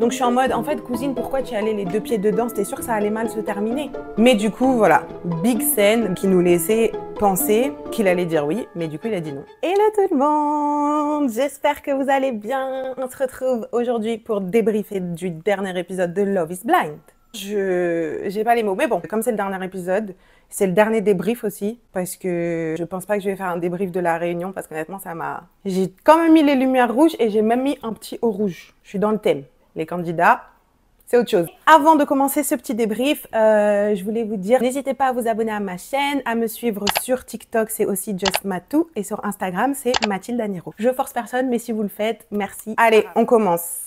Donc je suis en mode, en fait, cousine, pourquoi tu es allée les deux pieds dedans C'était sûr que ça allait mal se terminer. Mais du coup, voilà, big scène qui nous laissait penser qu'il allait dire oui, mais du coup, il a dit non. Hello tout le monde J'espère que vous allez bien. On se retrouve aujourd'hui pour débriefer du dernier épisode de Love is Blind. Je n'ai pas les mots, mais bon, comme c'est le dernier épisode, c'est le dernier débrief aussi, parce que je pense pas que je vais faire un débrief de la réunion, parce qu'honnêtement, ça m'a. J'ai quand même mis les lumières rouges et j'ai même mis un petit haut rouge. Je suis dans le thème. Les candidats, c'est autre chose. Avant de commencer ce petit débrief, euh, je voulais vous dire, n'hésitez pas à vous abonner à ma chaîne, à me suivre sur TikTok, c'est aussi Just Matou, et sur Instagram, c'est Mathilde Aniro. Je force personne, mais si vous le faites, merci. Allez, on commence.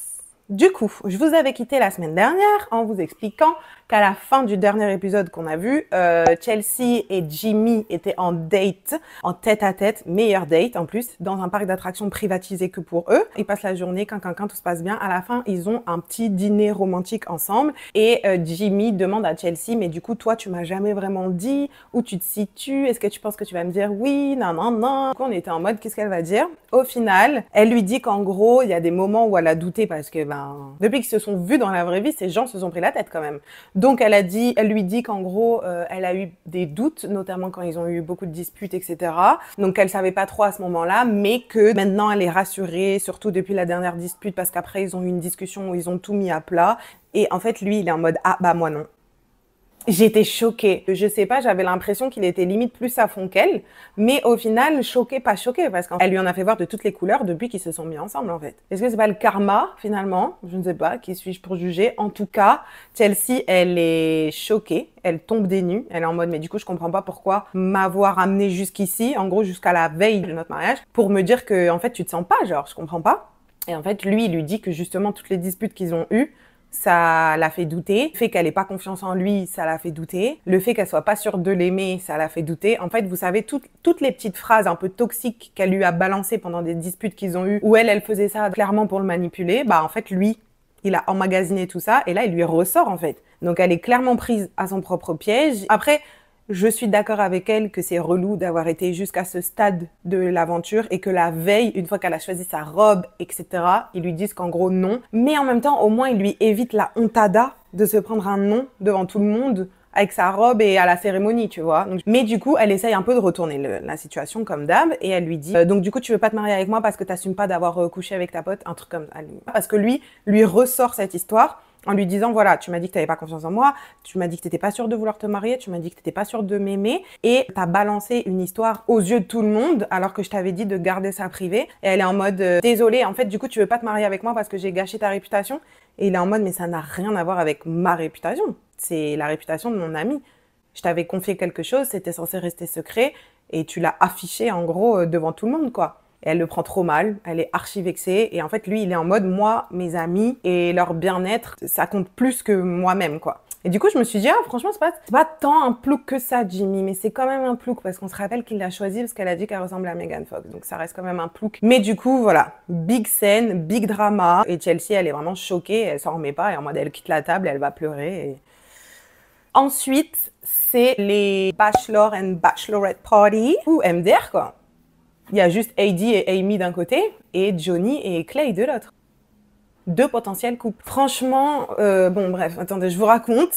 Du coup, je vous avais quitté la semaine dernière en vous expliquant qu'à la fin du dernier épisode qu'on a vu, euh, Chelsea et Jimmy étaient en date, en tête à tête, meilleur date en plus, dans un parc d'attractions privatisé que pour eux. Ils passent la journée, quand tout se passe bien. À la fin, ils ont un petit dîner romantique ensemble et euh, Jimmy demande à Chelsea, mais du coup, toi, tu m'as jamais vraiment dit où tu te situes. Est-ce que tu penses que tu vas me dire oui, non, non, non. Du on était en mode, qu'est-ce qu'elle va dire Au final, elle lui dit qu'en gros, il y a des moments où elle a douté parce que ben depuis qu'ils se sont vus dans la vraie vie, ces gens se sont pris la tête quand même. Donc elle a dit, elle lui dit qu'en gros, euh, elle a eu des doutes, notamment quand ils ont eu beaucoup de disputes, etc. Donc elle savait pas trop à ce moment-là, mais que maintenant elle est rassurée, surtout depuis la dernière dispute, parce qu'après ils ont eu une discussion où ils ont tout mis à plat. Et en fait, lui, il est en mode ah bah moi non. J'étais choquée. Je sais pas, j'avais l'impression qu'il était limite plus à fond qu'elle, mais au final, choquée, pas choquée, parce qu'elle lui en a fait voir de toutes les couleurs depuis qu'ils se sont mis ensemble, en fait. Est-ce que c'est pas le karma, finalement? Je ne sais pas, qui suis-je pour juger? En tout cas, Chelsea, elle est choquée, elle tombe des nues, elle est en mode, mais du coup, je comprends pas pourquoi m'avoir amenée jusqu'ici, en gros, jusqu'à la veille de notre mariage, pour me dire que, en fait, tu te sens pas, genre, je comprends pas. Et en fait, lui, il lui dit que justement, toutes les disputes qu'ils ont eues, ça l'a fait douter. Le fait qu'elle n'ait pas confiance en lui, ça l'a fait douter. Le fait qu'elle soit pas sûre de l'aimer, ça l'a fait douter. En fait, vous savez, toutes, toutes les petites phrases un peu toxiques qu'elle lui a balancées pendant des disputes qu'ils ont eues, où elle, elle faisait ça clairement pour le manipuler, bah en fait, lui, il a emmagasiné tout ça, et là, il lui ressort en fait. Donc, elle est clairement prise à son propre piège. Après, je suis d'accord avec elle que c'est relou d'avoir été jusqu'à ce stade de l'aventure et que la veille, une fois qu'elle a choisi sa robe, etc., ils lui disent qu'en gros non. Mais en même temps, au moins, ils lui évitent la hontada de se prendre un nom devant tout le monde avec sa robe et à la cérémonie, tu vois. mais du coup, elle essaye un peu de retourner la situation comme d'hab et elle lui dit euh, donc du coup tu veux pas te marier avec moi parce que t'assumes pas d'avoir euh, couché avec ta pote, un truc comme ça. Parce que lui lui ressort cette histoire en lui disant voilà, tu m'as dit que tu n'avais pas confiance en moi, tu m'as dit que tu n'étais pas sûre de vouloir te marier, tu m'as dit que tu n'étais pas sûre de m'aimer, et tu as balancé une histoire aux yeux de tout le monde alors que je t'avais dit de garder ça privé. Et elle est en mode euh, désolée, en fait, du coup, tu veux pas te marier avec moi parce que j'ai gâché ta réputation. Et il est en mode mais ça n'a rien à voir avec ma réputation, c'est la réputation de mon ami. Je t'avais confié quelque chose, c'était censé rester secret, et tu l'as affiché en gros euh, devant tout le monde, quoi elle le prend trop mal, elle est archi vexée. Et en fait, lui, il est en mode, moi, mes amis et leur bien-être, ça compte plus que moi-même, quoi. Et du coup, je me suis dit, ah, franchement, c'est pas, pas tant un plouc que ça, Jimmy, mais c'est quand même un plouc parce qu'on se rappelle qu'il l'a choisi parce qu'elle a dit qu'elle ressemble à Megan Fox. Donc ça reste quand même un plouc. Mais du coup, voilà, big scène, big drama. Et Chelsea, elle est vraiment choquée, elle s'en remet pas. Et en mode, elle quitte la table, elle va pleurer. Ensuite, c'est les Bachelor and Bachelorette Party, ou MDR quoi. Il y a juste Heidi et Amy d'un côté et Johnny et Clay de l'autre. Deux potentiels couples. Franchement, euh, bon bref, attendez, je vous raconte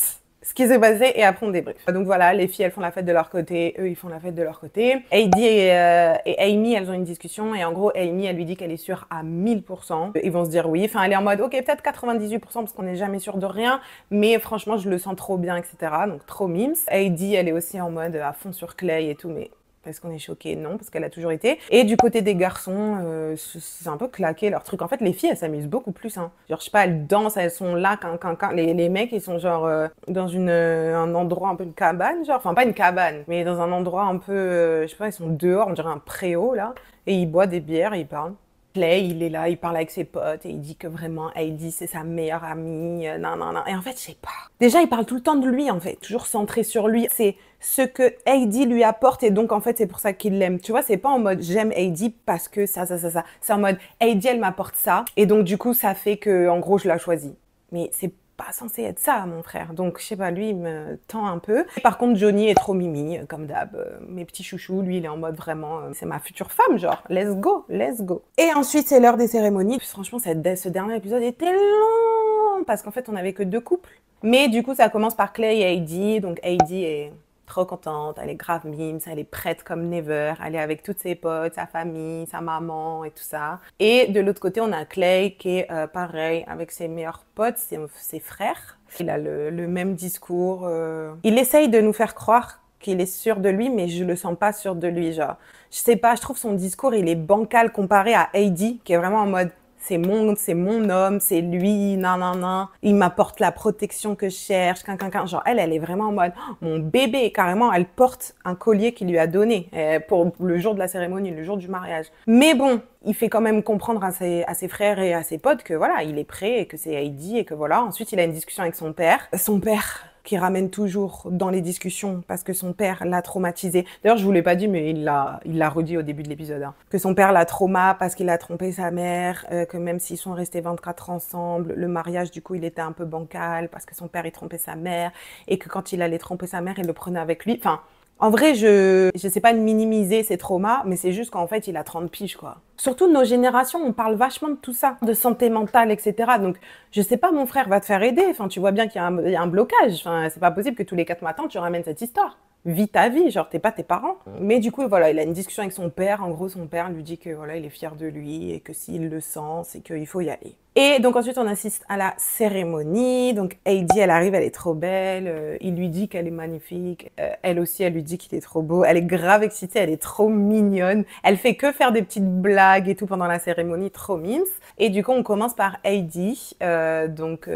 ce qui s'est passé et après on débrief. Donc voilà, les filles elles font la fête de leur côté, eux ils font la fête de leur côté. Heidi euh, et, Amy elles ont une discussion et en gros Amy elle lui dit qu'elle est sûre à 1000%. Ils vont se dire oui, enfin elle est en mode ok peut-être 98% parce qu'on n'est jamais sûr de rien, mais franchement je le sens trop bien etc. Donc trop mimes. Heidi elle est aussi en mode à fond sur Clay et tout, mais parce qu'on est choqué, non, parce qu'elle a toujours été. Et du côté des garçons, euh, c'est un peu claqué leur truc. En fait, les filles, elles s'amusent beaucoup plus. Hein. Genre, je sais pas, elles dansent, elles sont là, quand, quand, quand. Les, mecs, ils sont genre euh, dans une, euh, un endroit un peu une cabane, genre, enfin pas une cabane, mais dans un endroit un peu, je sais pas, ils sont dehors, on dirait un préau là, et ils boivent des bières, ils parlent. Clay, il est là, il parle avec ses potes et il dit que vraiment Heidi c'est sa meilleure amie, euh, non non non. Et en fait, je sais pas. Déjà, il parle tout le temps de lui en fait, toujours centré sur lui. C'est ce que Heidi lui apporte et donc en fait c'est pour ça qu'il l'aime. Tu vois, c'est pas en mode j'aime Heidi parce que ça ça ça ça. C'est en mode Heidi elle m'apporte ça et donc du coup ça fait que en gros je la choisis. Mais c'est censé être ça, mon frère. Donc, je sais pas, lui, me tend un peu. Par contre, Johnny est trop mimi, euh, comme d'hab. Euh, mes petits chouchous, lui, il est en mode vraiment, euh, c'est ma future femme, genre, let's go, let's go. Et ensuite, c'est l'heure des cérémonies. franchement, cette, ce dernier épisode était long, parce qu'en fait, on avait que deux couples. Mais du coup, ça commence par Clay et Heidi. Donc, Heidi est trop contente, elle est grave mimes, elle est prête comme never, elle est avec toutes ses potes, sa famille, sa maman et tout ça. Et de l'autre côté, on a Clay qui est euh, pareil avec ses meilleurs potes, ses, frères. Il a le, même discours. Euh. Il essaye de nous faire croire qu'il est sûr de lui, mais je le sens pas sûr de lui. Genre, je sais pas, je trouve son discours, il est bancal comparé à Heidi, qui est vraiment en mode c'est mon, c'est mon homme, c'est lui, nan, nan, nan. Il m'apporte la protection que je cherche, Quand quand Genre, elle, elle est vraiment en mode, oh, mon bébé, carrément, elle porte un collier qu'il lui a donné euh, pour le jour de la cérémonie, le jour du mariage. Mais bon, il fait quand même comprendre à ses, à ses frères et à ses potes que voilà, il est prêt et que c'est Heidi et que voilà. Ensuite, il a une discussion avec son père. Son père, qui ramène toujours dans les discussions parce que son père l'a traumatisé. D'ailleurs, je vous l'ai pas dit, mais il l'a, redit au début de l'épisode. Hein. Que son père l'a trauma parce qu'il a trompé sa mère, euh, que même s'ils sont restés 24 ensemble, le mariage, du coup, il était un peu bancal parce que son père, il trompait sa mère et que quand il allait tromper sa mère, il le prenait avec lui. Enfin, en vrai, je ne sais pas minimiser ses traumas, mais c'est juste qu'en fait, il a 30 piges, quoi. Surtout nos générations, on parle vachement de tout ça, de santé mentale, etc. Donc, je sais pas, mon frère va te faire aider. Enfin, tu vois bien qu'il y, a un blocage. Enfin, c'est pas possible que tous les quatre matins, tu ramènes cette histoire. Vis ta vie, genre, t'es pas tes parents. Mais du coup, voilà, il a une discussion avec son père. En gros, son père lui dit que, voilà, il est fier de lui et que s'il le sent, c'est qu'il faut y aller. Et donc ensuite, on assiste à la cérémonie. Donc Heidi, elle arrive, elle est trop belle. Euh, il lui dit qu'elle est magnifique. Euh, elle aussi, elle lui dit qu'il est trop beau. Elle est grave excitée, elle est trop mignonne. Elle fait que faire des petites blagues et tout pendant la cérémonie, trop mince. Et du coup, on commence par Heidi. Euh, donc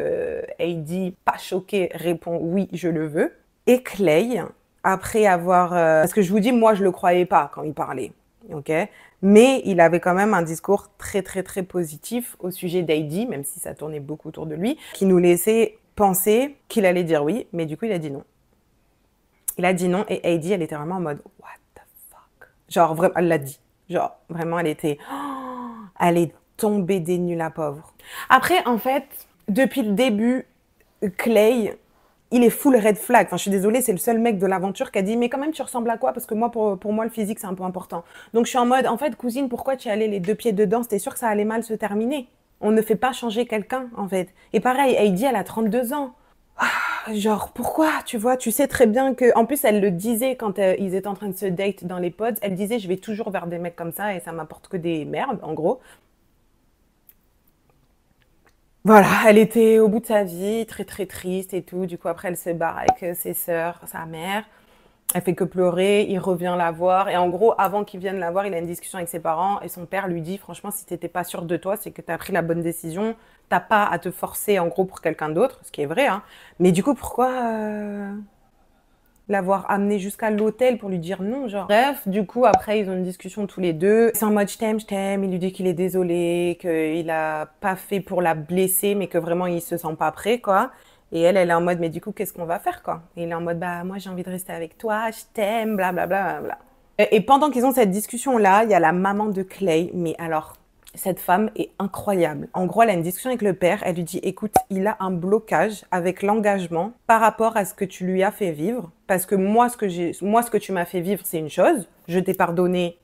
Heidi, pas choquée, répond oui, je le veux. Et Clay, après avoir... parce que je vous dis, moi, je le croyais pas quand il parlait. OK mais il avait quand même un discours très très très positif au sujet d'Heidi, même si ça tournait beaucoup autour de lui, qui nous laissait penser qu'il allait dire oui, mais du coup il a dit non. Il a dit non et Heidi, elle était vraiment en mode What the fuck Genre, vraiment, elle l'a dit. Genre, vraiment, elle était. Oh, elle est tombée des nuls la pauvre. Après, en fait, depuis le début, Clay, il est full red flag. Enfin, je suis désolée, c'est le seul mec de l'aventure qui a dit, mais quand même, tu ressembles à quoi Parce que moi, pour, moi, le physique, c'est un peu important. Donc, je suis en mode, en fait, cousine, pourquoi tu es allée les deux pieds dedans C'était sûr que ça allait mal se terminer. On ne fait pas changer quelqu'un, en fait. Et pareil, Heidi, elle a 32 ans. Ah, genre, pourquoi Tu vois, tu sais très bien que. En plus, elle le disait quand euh, ils étaient en train de se date dans les pods. Elle disait, je vais toujours vers des mecs comme ça et ça m'apporte que des merdes, en gros voilà, elle était au bout de sa vie, très très triste et tout. Du coup, après, elle se barre avec euh, ses sœurs, sa mère. Elle fait que pleurer, il revient la voir. Et en gros, avant qu'il vienne la voir, il a une discussion avec ses parents. Et son père lui dit Franchement, si t'étais pas sûr de toi, c'est que t'as pris la bonne décision. T'as pas à te forcer, en gros, pour quelqu'un d'autre, ce qui est vrai. Hein. Mais du coup, pourquoi. Euh, l'avoir amené jusqu'à l'hôtel pour lui dire non, genre. Bref, du coup, après, ils ont une discussion tous les deux. C'est en mode je t'aime, je t'aime. Il lui dit qu'il est désolé, qu'il a pas fait pour la blesser, mais que vraiment il se sent pas prêt, quoi. Et elle, elle est en mode mais du coup, qu'est-ce qu'on va faire, quoi. Et il est en mode bah, moi, j'ai envie de rester avec toi, je t'aime, blablabla. Bla, Et pendant qu'ils ont cette discussion-là, il y a la maman de Clay, mais alors cette femme est incroyable. En gros, elle a une discussion avec le père, elle lui dit, écoute, il a un blocage avec l'engagement par rapport à ce que tu lui as fait vivre, parce que moi, ce que, moi, ce que tu m'as fait vivre, c'est une chose, je t'ai pardonné,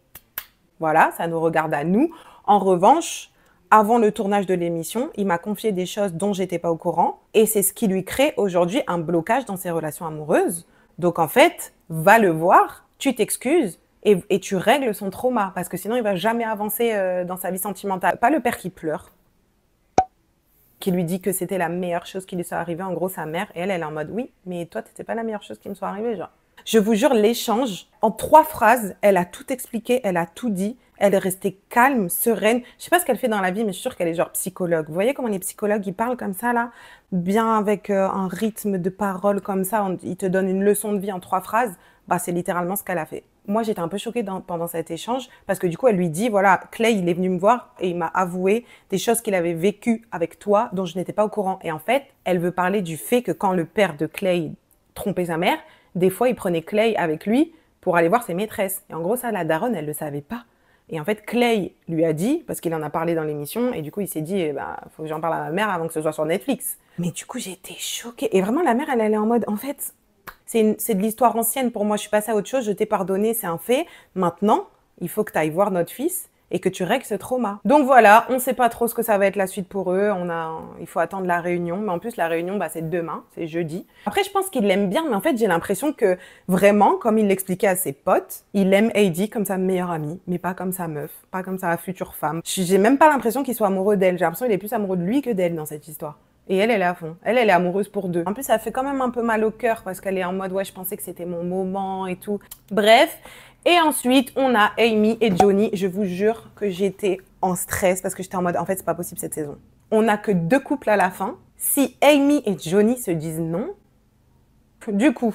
voilà, ça nous regarde à nous. En revanche, avant le tournage de l'émission, il m'a confié des choses dont j'étais pas au courant, et c'est ce qui lui crée aujourd'hui un blocage dans ses relations amoureuses. Donc en fait, va le voir, tu t'excuses, et, tu règles son trauma parce que sinon il va jamais avancer euh, dans sa vie sentimentale. Pas le père qui pleure, qui lui dit que c'était la meilleure chose qui lui soit arrivée, en gros sa mère, et elle, elle est en mode oui, mais toi, n'étais pas la meilleure chose qui me soit arrivée, genre. Je vous jure, l'échange, en trois phrases, elle a tout expliqué, elle a tout dit, elle est restée calme, sereine. Je sais pas ce qu'elle fait dans la vie, mais je suis sûre qu'elle est genre psychologue. Vous voyez comment les psychologues, ils parlent comme ça, là Bien avec euh, un rythme de parole comme ça, on, ils te donnent une leçon de vie en trois phrases. Bah, c'est littéralement ce qu'elle a fait moi, j'étais un peu choquée pendant cet échange parce que du coup, elle lui dit voilà, Clay, il est venu me voir et il m'a avoué des choses qu'il avait vécues avec toi dont je n'étais pas au courant. Et en fait, elle veut parler du fait que quand le père de Clay trompait sa mère, des fois, il prenait Clay avec lui pour aller voir ses maîtresses. Et en gros, ça, la daronne, elle le savait pas. Et en fait, Clay lui a dit, parce qu'il en a parlé dans l'émission, et du coup, il s'est dit, eh ben, faut que j'en parle à ma mère avant que ce soit sur Netflix. Mais du coup, j'étais choquée. Et vraiment, la mère, elle, allait en mode, en fait, c'est de l'histoire ancienne. Pour moi, je suis passée à autre chose, je t'ai pardonné, c'est un fait. Maintenant, il faut que tu ailles voir notre fils et que tu règles ce trauma. Donc voilà, on ne sait pas trop ce que ça va être la suite pour eux. On a, il faut attendre la réunion, mais en plus la réunion, bah, c'est demain, c'est jeudi. Après, je pense qu'il l'aime bien, mais en fait, j'ai l'impression que vraiment, comme il l'expliquait à ses potes, il aime Heidi comme sa meilleure amie, mais pas comme sa meuf, pas comme sa future femme. J'ai même pas l'impression qu'il soit amoureux d'elle. J'ai l'impression qu'il est plus amoureux de lui que d'elle dans cette histoire. Et elle, elle est à fond. Elle, elle est amoureuse pour deux. En plus, ça fait quand même un peu mal au cœur parce qu'elle est en mode, ouais, je pensais que c'était mon moment et tout. Bref. Et ensuite, on a Amy et Johnny. Je vous jure que j'étais en stress parce que j'étais en mode, en fait, c'est pas possible cette saison. On n'a que deux couples à la fin. Si Amy et Johnny se disent non, du coup,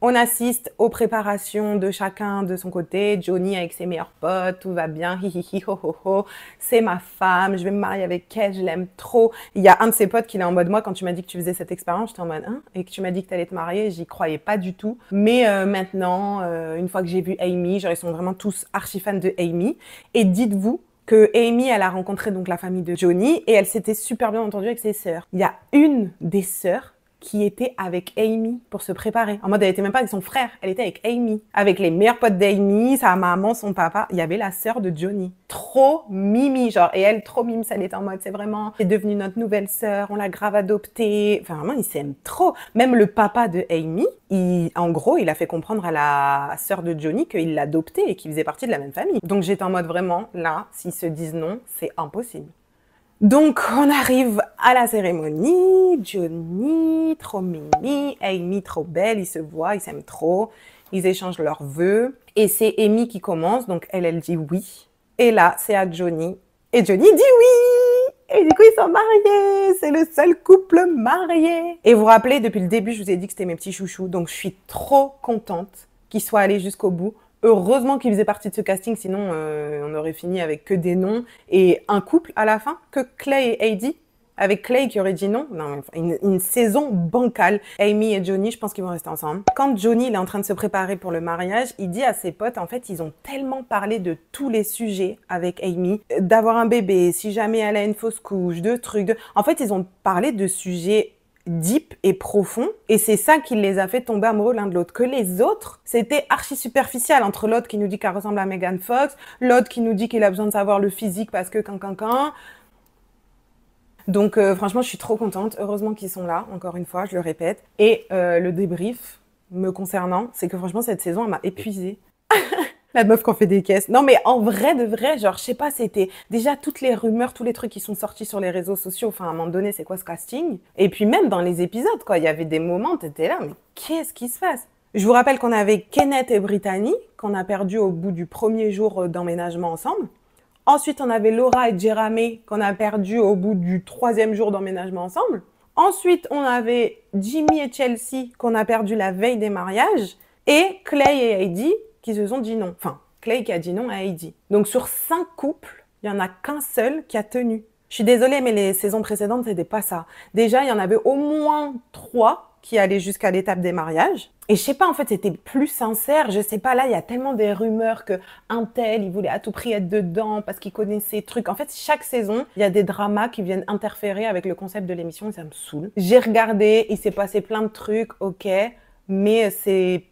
on assiste aux préparations de chacun de son côté. Johnny avec ses meilleurs potes, tout va bien, hi hi hi ho ho ho. C'est ma femme, je vais me marier avec elle, je l'aime trop. Il y a un de ses potes qui est en mode moi quand tu m'as dit que tu faisais cette expérience, j'étais en mode hein et que tu m'as dit que tu allais te marier, j'y croyais pas du tout. Mais euh, maintenant, euh, une fois que j'ai vu Amy, genre ils sont vraiment tous archi fans de Amy. Et dites-vous que Amy, elle a rencontré donc la famille de Johnny et elle s'était super bien entendue avec ses sœurs. Il y a une des sœurs qui était avec Amy pour se préparer. En mode, elle était même pas avec son frère, elle était avec Amy. Avec les meilleurs potes d'Amy, sa maman, son papa. Il y avait la sœur de Johnny. Trop mimi, genre. Et elle, trop mime, ça elle en mode, c'est vraiment, est devenue notre nouvelle sœur, on l'a grave adoptée. Enfin, vraiment, ils s'aiment trop. Même le papa de Amy, il, en gros, il a fait comprendre à la sœur de Johnny qu'il l'adoptait et qu'il faisait partie de la même famille. Donc j'étais en mode, vraiment, là, s'ils se disent non, c'est impossible. Donc, on arrive à la cérémonie. Johnny, trop mimi. Amy, trop belle. Ils se voient, ils s'aiment trop. Ils échangent leurs vœux. Et c'est Amy qui commence. Donc, elle, elle dit oui. Et là, c'est à Johnny. Et Johnny dit oui. Et du coup, ils sont mariés. C'est le seul couple marié. Et vous vous rappelez, depuis le début, je vous ai dit que c'était mes petits chouchous. Donc, je suis trop contente qu'ils soient allés jusqu'au bout Heureusement qu'il faisait partie de ce casting, sinon euh, on aurait fini avec que des noms et un couple à la fin, que Clay et Heidi, avec Clay qui aurait dit non, non une, saison bancale. Amy et Johnny, je pense qu'ils vont rester ensemble. Quand Johnny est en train de se préparer pour le mariage, il dit à ses potes, en fait, ils ont tellement parlé de tous les sujets avec Amy, euh, d'avoir un bébé, si jamais elle a une fausse couche, de trucs. En fait, ils ont parlé de sujets deep et profond. Et c'est ça qui les a fait tomber amoureux l'un de l'autre. Que les autres, c'était archi superficiel entre l'autre qui nous dit qu'elle ressemble à Megan Fox, l'autre qui nous dit qu'il a besoin de savoir le physique parce que quand, quand, quand. Donc euh, franchement, je suis trop contente. Heureusement qu'ils sont là, encore une fois, je le répète. Et euh, le débrief me concernant, c'est que franchement, cette saison, elle m'a épuisée. La meuf qu'on fait des caisses. Non, mais en vrai, de vrai, genre, je sais pas, c'était déjà toutes les rumeurs, tous les trucs qui sont sortis sur les réseaux sociaux. Enfin, à un moment donné, c'est quoi ce casting Et puis même dans les épisodes, quoi, il y avait des moments, t'étais là, mais qu'est-ce qui se passe Je vous rappelle qu'on avait Kenneth et Brittany, qu'on a perdu au bout du premier jour euh, d'emménagement ensemble. Ensuite, on avait Laura et Jeremy, qu'on a perdu au bout du troisième jour d'emménagement ensemble. Ensuite, on avait Jimmy et Chelsea, qu'on a perdu la veille des mariages. Et Clay et Heidi, ils se sont dit non. Enfin, Clay qui a dit non à Heidi. Donc sur cinq couples, il n'y en a qu'un seul qui a tenu. Je suis désolée, mais les saisons précédentes, c'était pas ça. Déjà, il y en avait au moins trois qui allaient jusqu'à l'étape des mariages. Et je sais pas, en fait, c'était plus sincère. Je sais pas, là, il y a tellement des rumeurs que un tel, il voulait à tout prix être dedans parce qu'il connaissait trucs. En fait, chaque saison, il y a des dramas qui viennent interférer avec le concept de l'émission et ça me saoule. J'ai regardé, il s'est passé plein de trucs, ok, mais c'est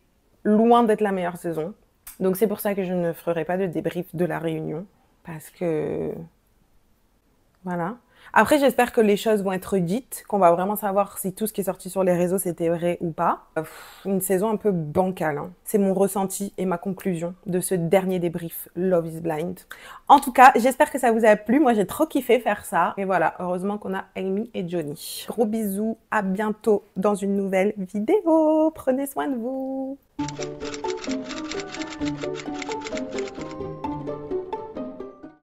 loin d'être la meilleure saison. Donc c'est pour ça que je ne ferai pas de débrief de la réunion, parce que... Voilà. Après, j'espère que les choses vont être dites, qu'on va vraiment savoir si tout ce qui est sorti sur les réseaux, c'était vrai ou pas. une saison un peu bancale. Hein. C'est mon ressenti et ma conclusion de ce dernier débrief Love is Blind. En tout cas, j'espère que ça vous a plu. Moi, j'ai trop kiffé faire ça. Et voilà, heureusement qu'on a Amy et Johnny. Gros bisous, à bientôt dans une nouvelle vidéo. Prenez soin de vous.